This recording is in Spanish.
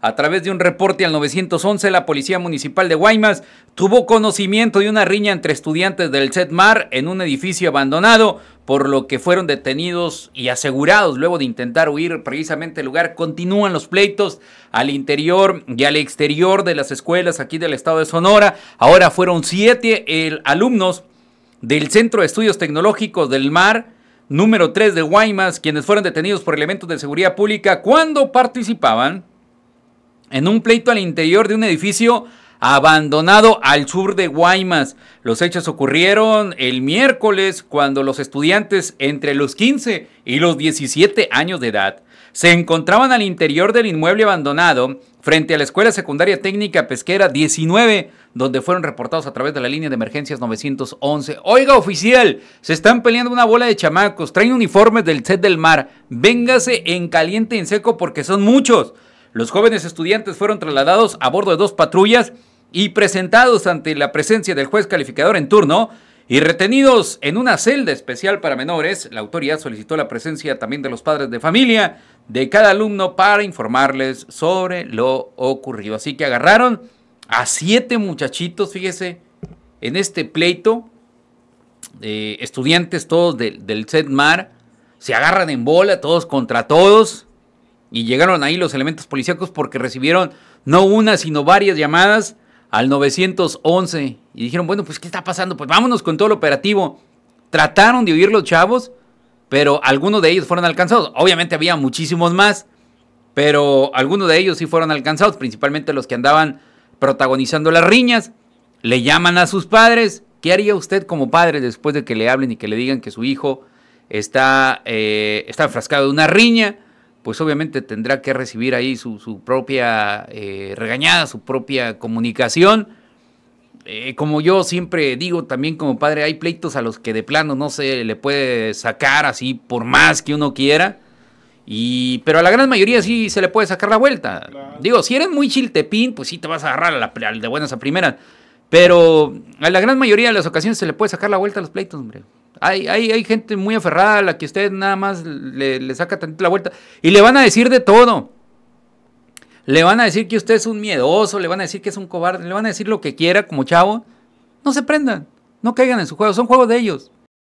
A través de un reporte al 911, la Policía Municipal de Guaymas tuvo conocimiento de una riña entre estudiantes del CETMAR en un edificio abandonado, por lo que fueron detenidos y asegurados luego de intentar huir precisamente el lugar. Continúan los pleitos al interior y al exterior de las escuelas aquí del estado de Sonora. Ahora fueron siete el, alumnos del Centro de Estudios Tecnológicos del Mar número 3 de Guaymas, quienes fueron detenidos por elementos de seguridad pública cuando participaban en un pleito al interior de un edificio abandonado al sur de Guaymas. Los hechos ocurrieron el miércoles cuando los estudiantes entre los 15 y los 17 años de edad se encontraban al interior del inmueble abandonado frente a la Escuela Secundaria Técnica Pesquera 19, donde fueron reportados a través de la línea de emergencias 911. Oiga, oficial, se están peleando una bola de chamacos, traen uniformes del set del mar, véngase en caliente y en seco porque son muchos. Los jóvenes estudiantes fueron trasladados a bordo de dos patrullas y presentados ante la presencia del juez calificador en turno y retenidos en una celda especial para menores. La autoridad solicitó la presencia también de los padres de familia de cada alumno para informarles sobre lo ocurrido. Así que agarraron a siete muchachitos, fíjese, en este pleito, de eh, estudiantes todos del del CEDMAR, se agarran en bola todos contra todos. Y llegaron ahí los elementos policíacos porque recibieron no una, sino varias llamadas al 911. Y dijeron, bueno, pues ¿qué está pasando? Pues vámonos con todo el operativo. Trataron de huir los chavos, pero algunos de ellos fueron alcanzados. Obviamente había muchísimos más, pero algunos de ellos sí fueron alcanzados, principalmente los que andaban protagonizando las riñas. Le llaman a sus padres. ¿Qué haría usted como padre después de que le hablen y que le digan que su hijo está, eh, está enfrascado en una riña? pues obviamente tendrá que recibir ahí su, propia eh, regañada, su propia comunicación. Eh, como yo siempre digo también como padre, hay pleitos a los que de plano no se le puede sacar así por más que uno quiera. Y, pero a la gran mayoría sí se le puede sacar la vuelta. Digo, si eres muy chiltepín, pues sí te vas a agarrar al de buenas a primeras. Pero a la gran mayoría de las ocasiones se le puede sacar la vuelta a los pleitos, hombre. Hay, gente muy aferrada a la que usted nada más le, le saca tantito la vuelta. Y le van a decir de todo. Le van a decir que usted es un miedoso, le van a decir que es un cobarde, le van a decir lo que quiera como chavo. No se prendan, no caigan en su juego, son juegos de ellos.